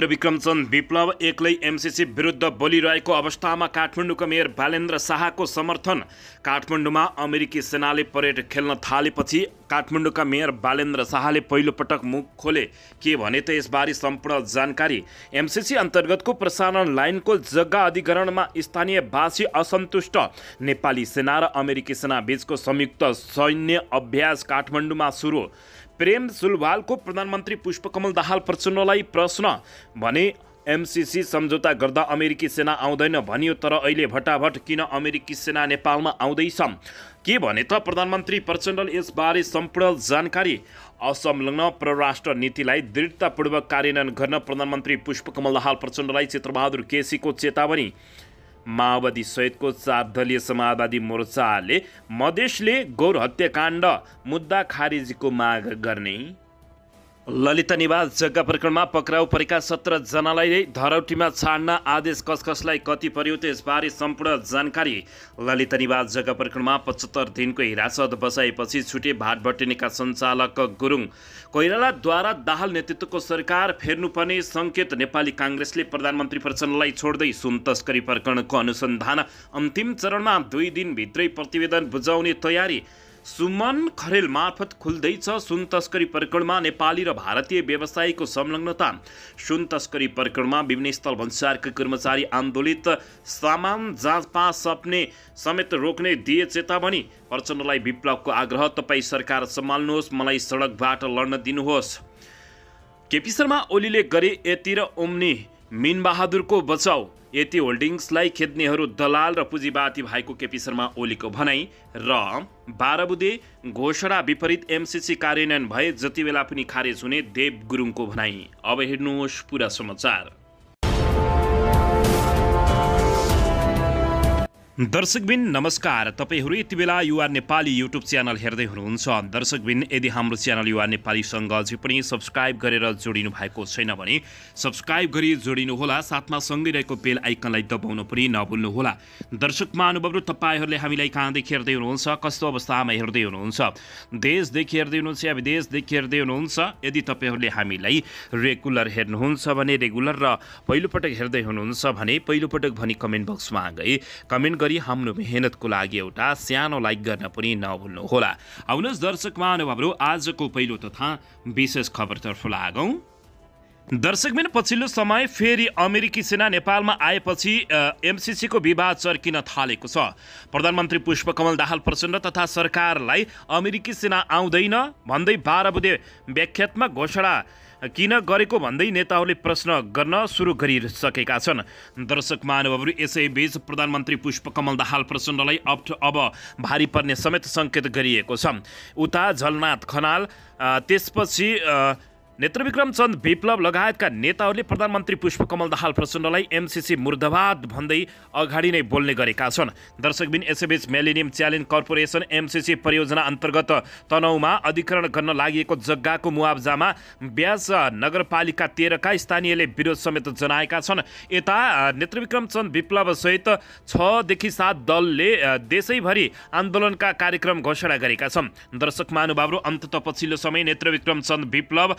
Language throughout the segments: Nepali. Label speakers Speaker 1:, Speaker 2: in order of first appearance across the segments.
Speaker 1: मित्र विक्रमचन्द विप्लव एक्लै एमसिसी विरुद्ध बोलिरहेको अवस्थामा काठमाडौँका मेयर बालेन्द्र शाहको समर्थन काठमाडौँमा अमेरिकी सेनाले परेड खेल्न थालेपछि काठमाडौँका मेयर बालेन्द्र शाहले पहिलोपटक मुख खोले के भने त यसबारे सम्पूर्ण जानकारी एमसिसी अन्तर्गतको प्रसारण लाइनको जग्गा अधिग्रहणमा वासी असन्तुष्ट नेपाली सेना र अमेरिकी सेना बीचको संयुक्त सैन्य अभ्यास काठमाडौँमा सुरु प्रेम सुलवालको प्रधानमन्त्री पुष्पकमल दाहाल प्रचण्डलाई प्रश्न भने एमसिसी सम्झौता गर्दा अमेरिकी सेना आउँदैन भनियो तर अहिले भटाभट किन अमेरिकी सेना नेपालमा आउँदैछ के भने त प्रधानमन्त्री प्रचण्डले यसबारे सम्पूर्ण जानकारी असंलग्न परराष्ट्र नीतिलाई दृढतापूर्वक कार्यान्वयन गर्न प्रधानमन्त्री पुष्पकमल दाहाल प्रचण्डलाई चित्रबहादुर केसीको चेतावनी माओवादी सहितको चार दलीय समाजवादी मोर्चाले मधेसले गौर हत्याकाण्ड मुद्दा खारेजीको माग गर्ने ललिता निवास जग्गा प्रकरणमा पक्राउ परेका सत्रजनालाई धरौटीमा छाड्न आदेश कसकसलाई कति पर्यो त्यसबारे सम्पूर्ण जानकारी ललिता निवास जग्गा प्रकरणमा पचहत्तर दिनको हिरासत बसाएपछि छुटे भाट भटिनेका सञ्चालक गुरुङ कोइरालाद्वारा दाहाल नेतृत्वको सरकार फेर्नुपर्ने सङ्केत नेपाली काङ्ग्रेसले प्रधानमन्त्री प्रचण्डलाई छोड्दै सुन तस्करी प्रकरणको अनुसन्धान अन्तिम चरणमा दुई दिनभित्रै प्रतिवेदन बुझाउने तयारी सुमन खरेल मार्फत खुल्दैछ सुन तस्करी प्रकरणमा नेपाली र भारतीय व्यवसायीको संलग्नता सुन तस्करी प्रकरणमा विभिन्न स्थल भन्सारका कर्मचारी आन्दोलित सामान जाँच पाँच सप्ने समेत रोक्ने दिए चेतावनी प्रचण्डलाई विप्लवको आग्रह तपाईँ सरकार सम्हाल्नुहोस् मलाई सडकबाट लड्न दिनुहोस् केपी शर्मा ओलीले गरे यति र उम्नी मिनबहादुरको बचाउ यति होल्डिङ्सलाई खेद्नेहरू दलाल र पुँजीवादी भएको केपी शर्मा ओलीको भनाई र बारबुदे बुधे घोषणा विपरीत एमसिसी कार्यान्वयन भए जति बेला पनि खारेज हुने देव गुरुङको भनाई अब हेर्नुहोस् पुरा समाचार दर्शकबिन नमस्कार तपाईँहरू यति बेला युवा नेपाली युट्युब च्यानल हेर्दै हुनुहुन्छ दर्शकबिन यदि हाम्रो च्यानल युवा नेपालीसँग अझै पनि सब्सक्राइब गरेर जोडिनु भएको छैन भने सब्सक्राइब गरी जोडिनुहोला साथमा सँगै रहेको बेल आइकनलाई दबाउनु पनि नभुल्नुहोला दर्शक महानुभवहरू तपाईँहरूले हामीलाई कहाँदेखि हेर्दै हुनुहुन्छ कस्तो अवस्थामा हेर्दै हुनुहुन्छ देशदेखि हेर्दै हुनुहुन्छ या विदेशदेखि हेर्दै हुनुहुन्छ यदि तपाईँहरूले हामीलाई रेगुलर हेर्नुहुन्छ भने रेगुलर र पहिलोपटक हेर्दै हुनुहुन्छ भने पहिलोपटक भनी कमेन्ट बक्समा गई कमेन्ट गरी हाम्रो मेहनतको लागि एउटा सानो लाइक गर्न पनि नभुल्नुहोला आउनुहोस् दर्शक महानुभावहरू आजको पहिलो तथा विशेष खबरतर्फ लागौँ दर्शकबिन पछिल्लो समय फेरि अमेरिकी सेना नेपालमा आएपछि एमसिसीको विवाद चर्किन थालेको छ प्रधानमन्त्री पुष्पकमल दाहाल प्रचण्ड तथा सरकारलाई अमेरिकी सेना आउँदैन भन्दै बाह्र बुधे व्याख्यात्मक घोषणा किन गरेको भन्दै नेताहरूले प्रश्न गर्न सुरु गरिसकेका छन् दर्शक महानुभावहरू यसैबीच प्रधानमन्त्री पुष्पकमल दाहाल प्रचण्डलाई अप अब भारी पर्ने समेत सङ्केत गरिएको छ उता झलनाथ खनाल त्यसपछि नेत्रविक्रम चन्द विप्लव लगायतका नेताहरूले प्रधानमन्त्री पुष्पकमल दाहाल प्रचण्डलाई एमसिसी मुर्दाबाद भन्दै अगाडि नै बोल्ने गरेका छन् दर्शकबिन यसैबीच मेलेनियम च्यालेन्ज कर्पोरेसन एमसिसी परियोजना अन्तर्गत तनहुमा अधिकरण गर्न लागि जग्गाको मुआब्जामा ब्यास नगरपालिका तेह्रका स्थानीयले विरोध समेत जनाएका छन् यता नेत्रविक्रम चन्द विप्लव विप्लवसहित छदेखि सात दलले देशैभरि आन्दोलनका कार्यक्रम घोषणा गरेका छन् दर्शक महानुभावहरू अन्तत पछिल्लो समय नेत्रविक्रम चन्द विप्लव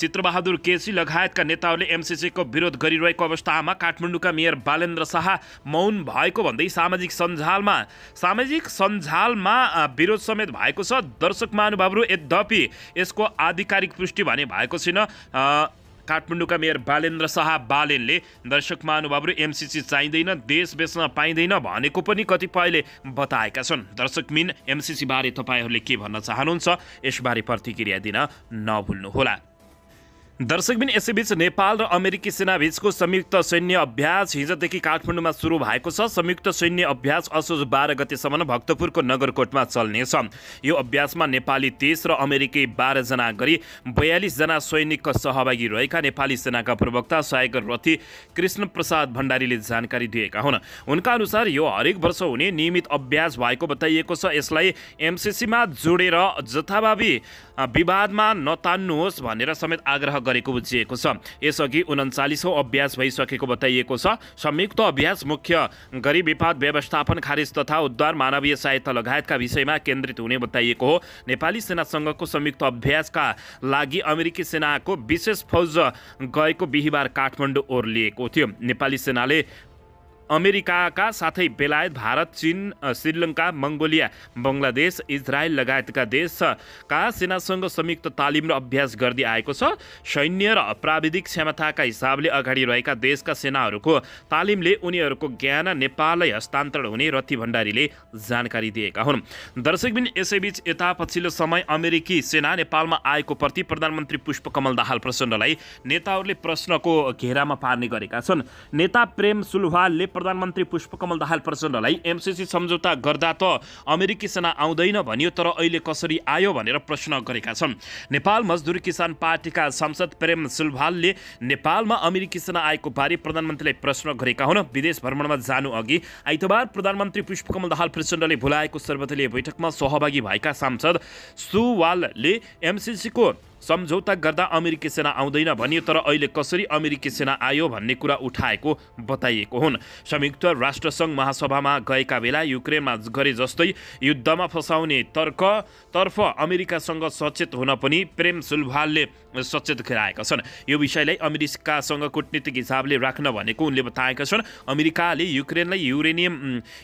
Speaker 1: चित्रबहादुर केसी लगायतका नेताहरूले एमसिसीको विरोध गरिरहेको अवस्थामा काठमाडौँका मेयर बालेन्द्र शाह मौन भएको भन्दै सामाजिक सञ्जालमा सामाजिक सञ्जालमा विरोध समेत भएको छ दर्शक महानुभावहरू यद्यपि यसको आधिकारिक पुष्टि भने भएको छैन काठमाडौँका मेयर बालेन्द्र शाह बालेनले दर्शक महानुभावहरू एमसिसी चाहिँदैन देश बेच्न पाइँदैन भनेको पनि कतिपयले बताएका छन् दर्शक मिन एमसिसीबारे तपाईँहरूले के भन्न चाहनुहुन्छ यसबारे प्रतिक्रिया दिन नभुल्नुहोला दर्शकबिन यसैबीच नेपाल र अमेरिकी सेनाबीचको संयुक्त सैन्य अभ्यास हिजोदेखि काठमाडौँमा सुरु भएको छ संयुक्त सैन्य अभ्यास असोज बाह्र गतिसम्म भक्तपुरको नगरकोटमा चल्नेछ यो अभ्यासमा नेपाली तेस र अमेरिकी बाह्रजना गरी बयालिसजना सैनिकका सहभागी रहेका नेपाली सेनाका प्रवक्ता सहायक रथी कृष्ण प्रसाद भण्डारीले जानकारी दिएका हुन् उनका अनुसार यो हरेक वर्ष हुने नियमित अभ्यास भएको बताइएको छ यसलाई एमसिसीमा जोडेर जथाभावी विवादमा नतान्नुहोस् भनेर समेत आग्रह गरेको बुझिएको छ यसअघि उन्चालिसौँ अभ्यास भइसकेको बताइएको छ संयुक्त अभ्यास मुख्य गरी विपाद व्यवस्थापन खारेज तथा उद्धार मानवीय सहायता लगायतका विषयमा केन्द्रित हुने बताइएको हो नेपाली सेनासँगको संयुक्त अभ्यासका लागि अमेरिकी सेनाको विशेष फौज गएको बिहिबार काठमाडौँ ओर्लिएको थियो नेपाली सेनाले अमेरिकाका साथै बेलायत भारत चीन श्रीलङ्का मङ्गोलिया बङ्गलादेश इजरायल लगायतका देशका सेनासँग संयुक्त तालिम र अभ्यास गर्दै आएको छ सैन्य र प्राविधिक क्षमताका हिसाबले अगाडि रहेका देशका सेनाहरूको तालिमले उनीहरूको ज्ञान नेपाललाई हस्तान्तरण हुने रति भण्डारीले जानकारी दिएका हुन् दर्शकबिन यसैबीच यता पछिल्लो समय अमेरिकी सेना नेपालमा आएको प्रति प्रधानमन्त्री पुष्पकमल दाहाल प्रचण्डलाई नेताहरूले प्रश्नको घेरामा पार्ने गरेका छन् नेता प्रेम सुलवालले प्रधानमन्त्री पुष्पकमल दाहाल प्रचण्डलाई एमसिसी सम्झौता गर्दा त अमेरिकी सेना आउँदैन भनियो तर अहिले कसरी आयो भनेर प्रश्न गरेका छन् नेपाल मजदुर किसान पार्टीका सांसद प्रेम सुलभालले नेपालमा अमेरिकी सेना आएको बारे प्रधानमन्त्रीलाई प्रश्न गरेका हुन् विदेश भ्रमणमा जानु अघि आइतबार प्रधानमन्त्री पुष्पकमल दाहाल प्रचण्डले बोलाएको सर्वदलीय बैठकमा सहभागी भएका सांसद सुवालले एमसिसीको सम्झौता गर्दा अमेरिकी सेना आउँदैन भनियो तर अहिले कसरी अमेरिकी सेना आयो भन्ने कुरा उठाएको बताइएको हुन् संयुक्त राष्ट्रसङ्घ महासभामा गएका बेला युक्रेनमा गरे जस्तै युद्धमा फसाउने तर्कतर्फ अमेरिकासँग सचेत हुन पनि प्रेम सुलभालले सचेत गराएका छन् यो विषयलाई अमेरिकासँग कुटनीतिक हिसाबले राख्न भनेको उनले बताएका छन् अमेरिकाले युक्रेनलाई युरेनियम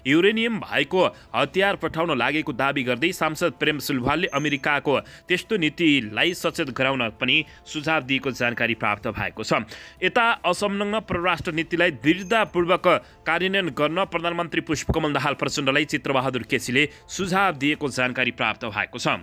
Speaker 1: युरेनियम भएको हतियार पठाउन लागेको दावी गर्दै सांसद प्रेम सुलभालले अमेरिकाको त्यस्तो नीतिलाई सचेत गराउन पनि सुझाव दिएको जानकारी प्राप्त भएको छ यता असंलग्न परराष्ट्र नीतिलाई दृढतापूर्वक कार्यान्वयन गर्न प्रधानमन्त्री पुष्पकमल दाहाल प्रचण्डलाई चित्रबहादुर केसीले सुझाव दिएको जानकारी प्राप्त भएको छ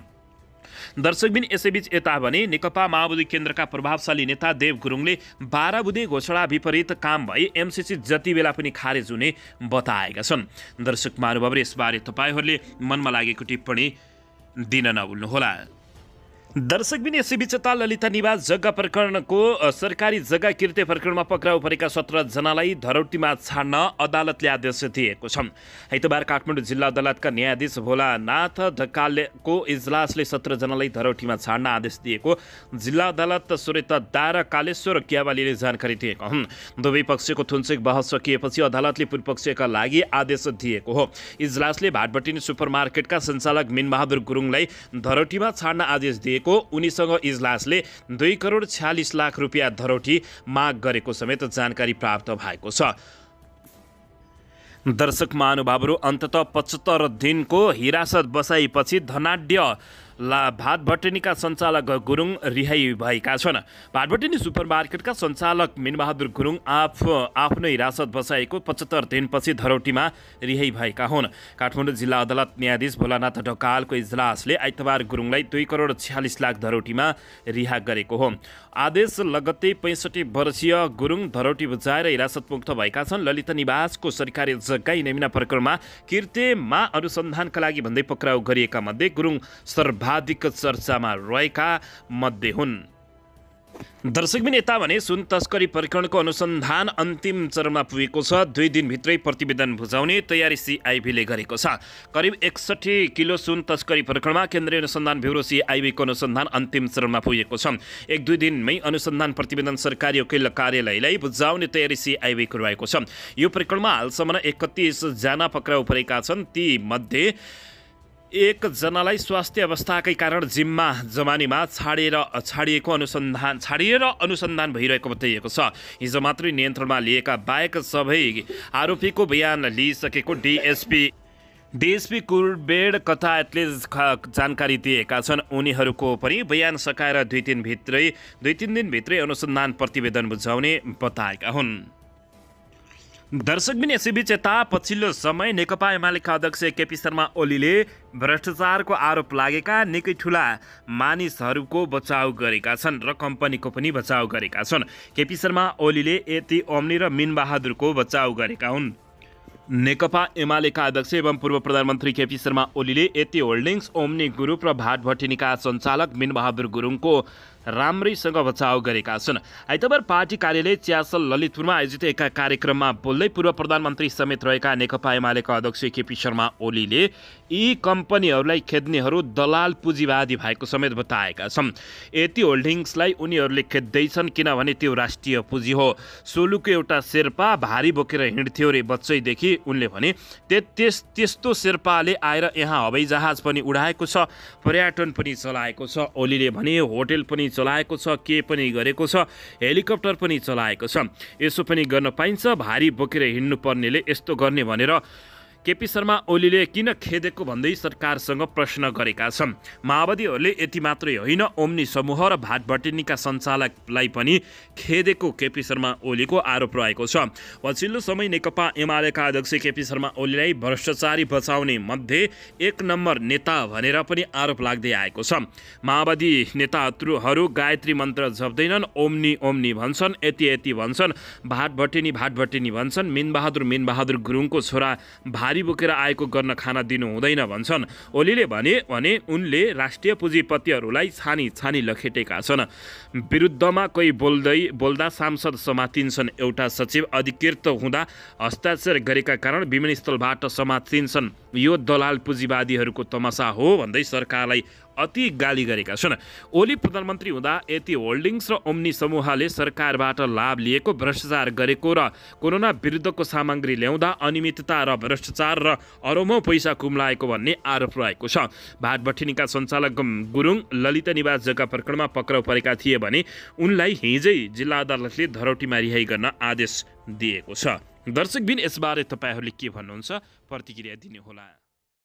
Speaker 1: दर्शकबिन यसैबीच यता भने नेकपा माओवादी केन्द्रका प्रभावशाली नेता देव गुरुङले बाह्र बुधे घोषणा विपरीत काम भई एमसिसी जति बेला पनि खारेज हुने बताएका छन् दर्शक महानुभावले यसबारे तपाईँहरूले मनमा लागेको टिप्पणी दिन नभुल्नुहोला दर्शक बिनी यसैबीचता ललिता निवास जग्गा प्रकरणको सरकारी जग्गा किर्ते प्रकरणमा पक्राउ परेका सत्रजनालाई धरौटीमा छाड्न अदालतले आदेश दिएको छ आइतबार काठमाडौँ जिल्ला अदालतका न्यायाधीश भोलानाथ ढकालको इजलासले सत्रजनालाई धरौटीमा छाड्न आदेश दिएको जिल्ला अदालत दारा कालेश्वर कियावालीले जानकारी दिएका हुन् दुवै पक्षको थुन्सेक बहस सकिएपछि अदालतले पूर्वपक्षका लागि आदेश दिएको हो इजलासले भाटबटिनी मार्केटका सञ्चालक मिनबहादुर गुरुङलाई धरौटीमा छाड्न आदेश दिएको गरिएको उनीसँग इजलासले दुई करोड छ्यालिस लाख रुपियाँ धरोटी माग गरेको समेत जानकारी प्राप्त भएको छ दर्शक महानुभावहरू अन्तत पचहत्तर दिनको हिरासत बसाइपछि धनाढ्य ला भातभटेनीका सञ्चालक गुरुङ रिहाई भएका छन् भातभटेनी सुपर मार्केटका सञ्चालक मिनबहादुर गुरुङ आफ आफ्नै हिरासत बसाएको पचहत्तर दिनपछि धरोटीमा रिहाई भएका हुन् काठमाडौँ जिल्ला अदालत न्यायाधीश भोलानाथ ढकालको इजलासले आइतबार गुरुङलाई दुई करोड छ्यालिस लाख धरोटीमा रिहा गरेको हो आदेश लगत्तै पैँसठी वर्षीय गुरुङ धरोटी बुझाएर हिरासतमुक्त भएका छन् ललिता निवासको सरकारी जग्गा नेमिना प्रकरणमा किर्तेमा अनुसन्धानका लागि भन्दै पक्राउ गरिएका मध्ये गुरुङ सर्भा सर्वाधिक चर्चामा रहेका मध्ये हुन् दर्शकबिन यता भने सुन तस्करी प्रकरणको अनुसन्धान अन्तिम चरणमा पुगेको छ दुई दिनभित्रै प्रतिवेदन बुझाउने तयारी सिआइबीले गरेको छ करिब एकसठी किलो सुन तस्करी प्रकरणमा केन्द्रीय अनुसन्धान ब्युरो सिआइबीको अनुसन्धान अन्तिम चरणमा पुगेको छ एक दुई दिनमै अनुसन्धान प्रतिवेदन सरकारी वकिल कार्यालयलाई बुझाउने तयारी सिआइबीको रहेको छ यो प्रकरणमा हालसम्म एकतिसजना पक्राउ परेका छन् ती मध्ये एकजनालाई स्वास्थ्य अवस्थाकै कारण जिम्मा जमानीमा छाडेर छाडिएको अनुसन्धान छाडिएर अनुसन्धान भइरहेको बताइएको छ हिजो मात्रै नियन्त्रणमा लिएका बाहेक सबै आरोपीको बयान लिइसकेको डिएसपी डिएसपी कुरबेड कथायतले जानकारी दिएका छन् उनीहरूको पनि बयान सकाएर दुई दिनभित्रै दुई तिन दिनभित्रै अनुसन्धान प्रतिवेदन बुझाउने बताएका हुन् दर्शकबिन यसैबीच यता पछिल्लो समय नेकपा एमालेका अध्यक्ष केपी शर्मा ओलीले भ्रष्टाचारको आरोप लागेका निकै ठुला मानिसहरूको बचाउ गरेका छन् र कम्पनीको पनि बचाउ गरेका छन् केपी शर्मा ओलीले यति ओम्नी र मिनबहादुरको बचाउ गरेका हुन् नेकपा एमालेका अध्यक्ष एवं पूर्व प्रधानमन्त्री केपी शर्मा ओलीले यति होल्डिङ्स ओम्नी ग्रुप र भाटभटिनीका सञ्चालक मिनबहादुर गुरुङको राम्रैसँग बचाव गरेका छन् आइतबार पार्टी कार्यालय च्यासल ललितपुरमा आयोजित एका कार्यक्रममा बोल्दै पूर्व प्रधानमन्त्री समेत रहेका नेकपा एमालेका अध्यक्ष केपी शर्मा ओलीले यी कम्पनीहरूलाई खेद्नेहरू दलाल पुँजीवादी भएको समेत बताएका छन् यति होल्डिङ्सलाई उनीहरूले खेद्दैछन् किनभने त्यो राष्ट्रिय पुँजी हो सोलुको एउटा शेर्पा भारी बोकेर हिँड्थ्यो रे बच्चैदेखि उनले भने त्यस त्यस्तो शेर्पाले आएर यहाँ हवाईजहाज पनि उडाएको छ पर्यटन पनि चलाएको छ ओलीले भने होटेल पनि चलाएको छ के पनि गरेको छ हेलिकप्टर पनि चलाएको छ यसो पनि गर्न पाइन्छ भारी बोकेर हिँड्नुपर्नेले यस्तो गर्ने भनेर केपी शर्मा ओलीले किन खेदेको भन्दै सरकारसँग प्रश्न गरेका छन् माओवादीहरूले यति मात्रै होइन ओम्नी समूह र भाटभटेनीका सञ्चालकलाई पनि खेदेको केपी शर्मा ओलीको आरोप रहेको छ पछिल्लो समय नेकपा एमालेका अध्यक्ष केपी शर्मा ओलीलाई भ्रष्टाचारी बचाउने मध्ये एक नम्बर नेता भनेर पनि आरोप लाग्दै आएको छ माओवादी नेताहरू गायत्री मन्त्र जप्दैनन् ओम्नी ओम्नी भन्छन् यति यति भन्छन् भाटभटेनी भाटभटेनी भन्छन् मिनबहादुर मिनबहादुर गुरुङको छोरा भाट भारी बोकेर आएको गर्न खाना दिनु हुँदैन भन्छन् ओलीले भने भने उनले राष्ट्रिय पुँजीपतिहरूलाई छानी छानी लखेटेका छन् विरुद्धमा कोही बोल्दै बोल्दा सांसद समातिन्छन् एउटा सचिव अधिकृत हुँदा हस्ताक्षर गरेका कारण विमानस्थलबाट समातिन्छन् यो दलाल पुँजीवादीहरूको तमासा हो भन्दै सरकारलाई अति गाली गरेका छन् ओली प्रधानमन्त्री हुँदा यति होल्डिङ्स र ओम्नी समूहले सरकारबाट लाभ लिएको भ्रष्टाचार गरेको र कोरोना विरुद्धको सामग्री ल्याउँदा अनियमितता र भ्रष्टाचार र अरूमो पैसा कुम्लाएको भन्ने आरोप रहेको छ भाटभटिनीका सञ्चालक गुरुङ ललिता निवास जग्गा प्रकरणमा पक्राउ परेका थिए भने उनलाई हिजै जिल्ला अदालतले धरौटीमा रिहाई गर्न आदेश दिएको छ दर्शकबिन यसबारे तपाईँहरूले के भन्नुहुन्छ प्रतिक्रिया दिनुहोला